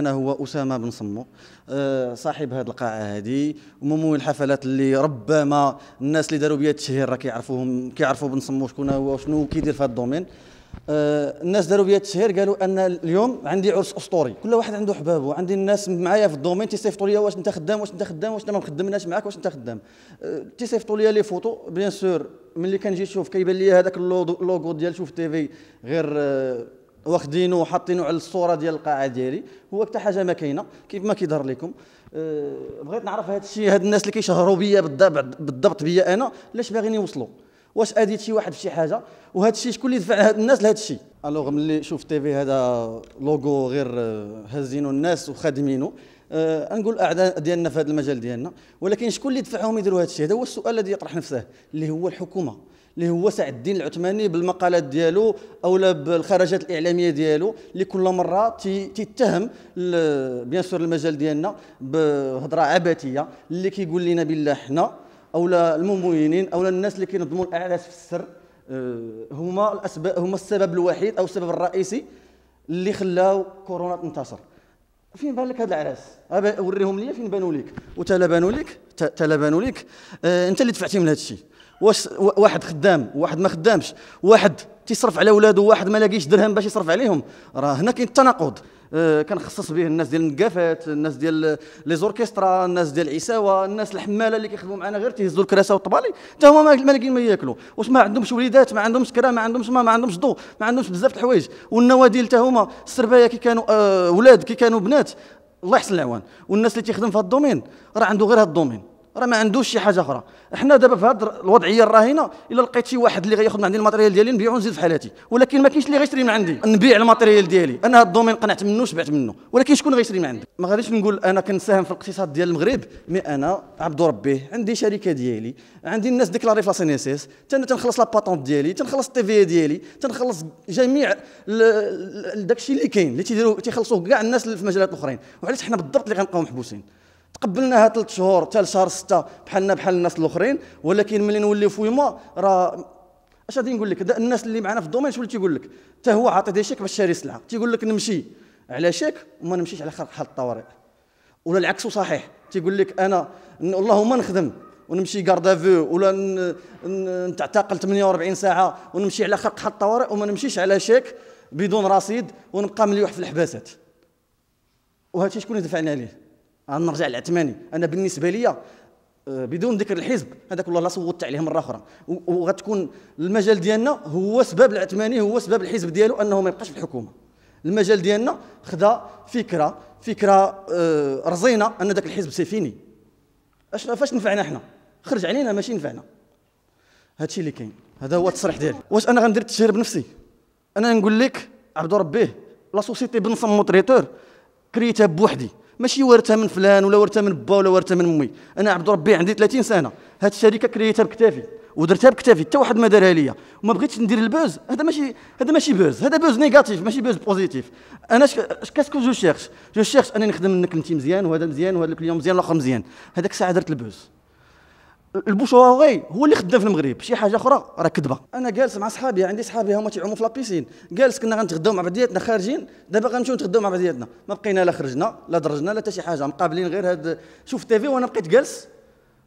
انا هو اسامه بن صمو أه، صاحب هذه القاعه هذه وممول الحفلات اللي ربما الناس اللي داروا بيا التشهير راه كيعرفوهم كيعرفوا بن صمو شكون هو وشنو كيدير في هذا الدومين أه، الناس داروا بيا التشهير قالوا ان اليوم عندي عرس اسطوري كل واحد عنده حبابه عندي الناس معايا في الدومين تيصيفطوا لي واش انت خدام واش انت خدام واش انت ما خدمناش معاك واش انت خدام أه، تيصيفطوا لي لي فوتو بيان سور ملي كنجي نشوف كيبان لي هذاك اللوغو ديال شوف تي في غير واخدينه وحاطينه على الصوره ديال القاعه ديالي هو حتى حاجه ما كاينه كيف ما كيظهر لكم أه بغيت نعرف هذا الشيء هاد الناس اللي كيشهروا بيا بالضبط بيا انا لاش باغيين يوصلوا واش اديت شي واحد شي حاجه وهذا الشيء شكون اللي دفع هاد الناس لهذا الشيء الوغ ملي شوف تي في هذا لوغو غير أه، هازينو الناس وخادمينو أه نقول الاعداء ديالنا في هذا المجال ديالنا ولكن شكون اللي دفعهم يديروا هذا الشيء هذا هو السؤال الذي يطرح نفسه اللي هو الحكومه اللي هو سعد الدين العثماني بالمقالات ديالو او بالخرجات الاعلاميه ديالو اللي كل مره تيتهم بيان سور المجال ديالنا بهضره عبثيه اللي كيقول لنا بالله حنا اولا الممولين اولا الناس اللي كينظموا الاعراس في السر آه، هما الاسباب هما السبب الوحيد او السبب الرئيسي اللي خلاو كورونا تنتصر فين بان لك هاد العراس وريهم لي فين بانوا لك وتلا بانوا لك تلا بانوا لك آه، انت اللي دفعتي من هذا الشيء واش واحد خدام وواحد ما خدامش واحد تيصرف على ولادو واحد ما لاقيش درهم باش يصرف عليهم راه هنا كاين التناقض آه، كنخصص به الناس ديال النقافات الناس ديال لي زوركسترا الناس ديال العساوه الناس الحماله اللي كيخدموا معنا غير تيهزوا الكراسه والطبالي حتى هما ما لاقيين ما ياكلوا واش ما عندهمش وليدات ما عندهمش كرا ما عندهمش ما, ما عندهمش ضو ما عندهمش بزاف الحوايج والنواديل حتى هما السربايه كي كانوا آه، ولاد كي كانوا بنات الله يحسن العوان والناس اللي تيخدم في هذا الدومين راه عنده غير هذا الدومين راه ما عندوش شي حاجه اخرى حنا دابا في هذه الوضعيه الراهنه الا لقيت شي واحد اللي غياخذ من عندي الماتيريال ديالي نبيعو نزيد في حالاتي ولكن ما كاينش اللي غيشري من عندي نبيع الماتيريال ديالي انا هذا الدومين قنعت منه وشبعت منه ولكن شكون غيشري من عندي ما غاديش نقول انا كنساهم في الاقتصاد ديال المغرب مي انا عبد ربي عندي شركه ديالي عندي الناس ديكلاري في لا سي اس اس تنخلص لا باتونت ديالي تنخلص التي في ديالي تنخلص جميع داكشي اللي كاين اللي تيديروه تيخلصوه كاع الناس في المجالات الاخرين وعلاش حنا بالضبط اللي غنبقاو محبوسين تقبلناها ثلاث شهور حتى لشهر ستة بحالنا بحال الناس الاخرين ولكن ملي نولي فويما راه اش غادي نقول لك الناس اللي معنا في الدومين شنو تيقول لك حتى هو عاطي دي شيك باش شاري سلعه تيقول لك نمشي على شيك وما نمشيش على خلق حال الطوارئ ولا العكس صحيح تيقول لك انا اللهم نخدم ونمشي كارد افو ولا نتعتقل 48 ساعه ونمشي على خلق حد الطوارئ وما نمشيش على شيك بدون رصيد ونبقى مليوح في الحباسات وهذا الشيء شكون يدفعنا عليه نرجع للعثماني انا بالنسبه لي آه، بدون ذكر الحزب هذاك والله لا صوتت عليه مره اخرى وغتكون المجال ديالنا هو سبب العثماني هو سبب الحزب ديالو انه ما يبقاش في الحكومه المجال ديالنا خدا فكره فكره آه، رزينه ان ذاك الحزب سيفيني اش فاش نفعنا حنا خرج علينا ماشي نفعنا هادشي اللي كاين هذا هو التصريح ديالي واش انا غندير التشهير بنفسي انا نقول لك عبد ربيه لا سوسيتي بنصم موتريتور تريتور كريتها بوحدي ماشي ورثها من فلان ولا ورثها من با ولا ورثها من امي انا عبد ربي عندي 30 سنه هاد الشركه كريتها بكتافي ودرتها بكتافي حتى واحد ما دارها ليا وما بغيتش ندير البوز هذا ماشي هذا ماشي بوز هذا بوز نيجاتيف ماشي بوز بوزيتيف انا كاسكو جو شيرش جو شيرش انني نخدم منك انت مزيان وهذا مزيان وهذا الكليون مزيان الاخر مزيان هذاك الساعه درت البوز البوش هو اللي خدام في المغرب شي حاجه اخرى راه كذبه انا جالس مع صحابي عندي صحابي هما تيعوموا في لابيسين جالس كنا غنتغداو مع بعضياتنا خارجين دابا غنمشيو نتغداو مع بعضياتنا ما بقينا لا خرجنا لا درجنا لا حتى شي حاجه مقابلين غير هاد شوف تيفي وانا بقيت جالس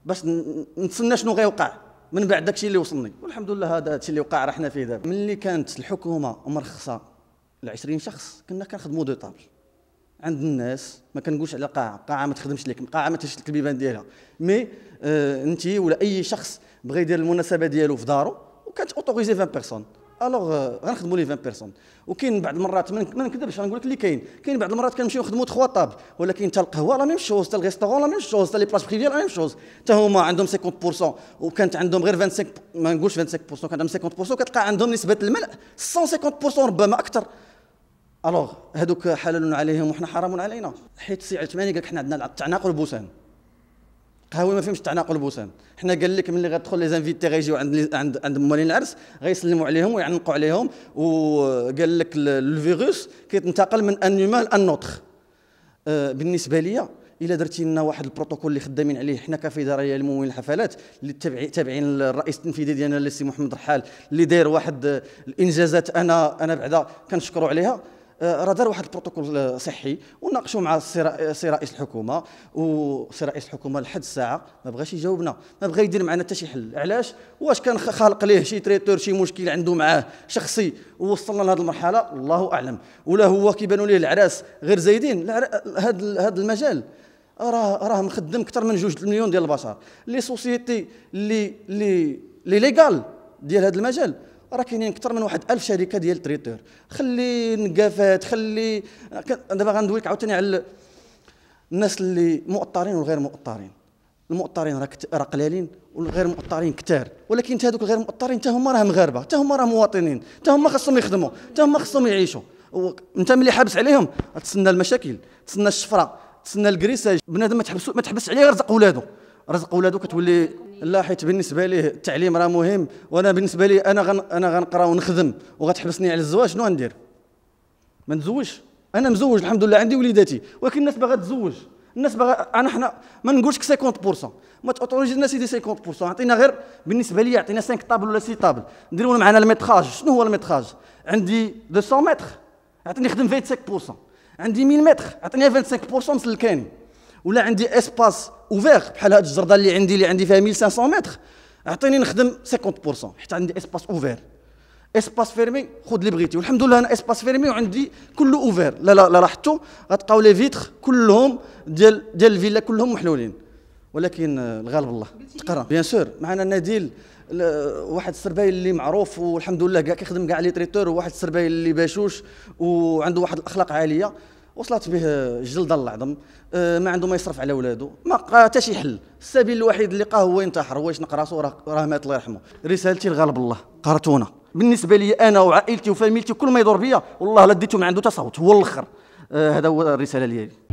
باش نتسنى شنو غيوقع من بعد داكشي اللي وصلني والحمد لله هذا الشيء اللي وقع راه حنا فيه دابا ملي كانت الحكومه مرخصه ل 20 شخص كنا كنخدموا دو طابل عند الناس ما كنقولش على قاعه قاعه ما تخدمش لك قاعه ما تشد البيبان ديالها مي آه انت ولا اي شخص بغى يدير المناسبه ديالو في دارو وكانت اوتوريزي 20 بيرسون الوغ غنخدموا لي 20 بيرسون وكاين بعض المرات ما نكذبش غنقول لك اللي كاين كاين بعض المرات كنمشيو نخدموا تخوا طاب ولكن حتى القهوه لا ميم شوز حتى الريستورون لا ميم شوز حتى لي بلاص بريفي لا ميم شوز حتى هما عندهم 50% وكانت عندهم غير 25 ما نقولش 25% كانت عندهم 50% كتلقى عندهم نسبه الملء 150% ربما اكثر الوغ هذوك حلال عليهم وحنا حرام علينا حيت سي عثماني قال لك حنا عندنا التعناق والبوسان قهوه ما فهمش التعناق والبوسان حنا قال لك ملي غتدخل لي زانفيتي غيجيو عند عند عند موالين العرس غيسلموا عليهم ويعنقوا عليهم وقال لك الفيروس كيتنتقل من انيما لانوتر آه بالنسبه ليا الا درتي لنا واحد البروتوكول اللي خدامين عليه حنا كفدراليه الممول الحفلات اللي تابعين تابعين الرئيس التنفيذي ديالنا السي محمد رحال اللي داير واحد الانجازات انا انا بعدا كنشكروا عليها آه، راه دار واحد البروتوكول آه، صحي وناقشوا مع السي آه، رئيس الحكومه وسي رئيس الحكومه لحد الساعه ما بغاش يجاوبنا ما بغا يدير معنا حتى شي حل علاش واش كان خالق ليه شي تريتور شي مشكل عنده معاه شخصي ووصلنا لهذه المرحله الله اعلم ولا هو كيبانوا ليه العراس غير زايدين هذا هذا المجال راه راه مخدم اكثر من جوج مليون ديال البشر لي سوسيتي اللي اللي لي ليغال ديال هذا المجال راه كاينين اكثر من واحد 1000 شركه ديال تريتور خلي نقافات خلي دابا غندوي لك عاوتاني على الناس اللي مؤطرين والغير مؤطرين المؤطرين راه راه قلالين والغير مؤطرين كثار ولكن حتى هذوك الغير مؤطرين حتى هما راه مغاربه حتى هما راه مواطنين حتى هما خاصهم يخدموا حتى هما خاصهم يعيشوا انت ملي حابس عليهم تسنى المشاكل تسنى الشفره تسنى الكريساج بنادم ما تحبس ما تحبس عليه رزق ولادو رزق ولادو كتولي لا حيت بالنسبه ليه التعليم راه مهم وانا بالنسبه لي انا غن انا غنقرا ونخدم وغتحبسني على الزواج شنو غندير ما نتزوجش انا مزوج الحمد لله عندي وليداتي ولكن الناس باغا تزوج الناس باغا انا حنا ما نقولش 50% ما تاوتوريجي الناس سيدي 50% عطينا غير بالنسبه لي عطينا 5 طابل ولا 6 طابل نديروا معنا الميتراج شنو هو الميتراج عندي 200 متر عطيني خدم 25% عندي 100 متر عطيني 25% مسلكاني ولا عندي اسباس اوفيغ بحال هاد الجرده اللي عندي اللي عندي فيها 1500 متر اعطيني نخدم 50% حيت عندي اسباس اوفير اسباس فيرمي خذ اللي بغيتي والحمد لله انا اسباس فيرمي وعندي كله اوفير لا لا لاحظتوا غتلقاو لي فيتر كلهم ديال ديال الفيلا كلهم محلولين ولكن الغالب الله تقرا بيان سور معنا نديل واحد السربايل اللي معروف والحمد لله كاع كيخدم كاع لي تريتور وواحد السربايل اللي باشوش وعنده واحد الاخلاق عاليه وصلت به جلد العظم آه، ما عنده ما يصرف على ولادو ما لقى حتى شي حل السبيل الوحيد اللي لقاه هو ينتحر هو يشنق راسو راه مات الله يرحمه رسالتي لغالب الله قرتونا بالنسبه لي انا وعائلتي وفاميلتي كل ما يدور بيا والله لا ديتو ما عنده تصوت هو الاخر آه، هذا هو الرساله ديالي